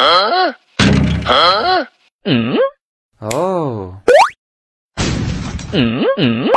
啊啊，嗯，哦，嗯嗯。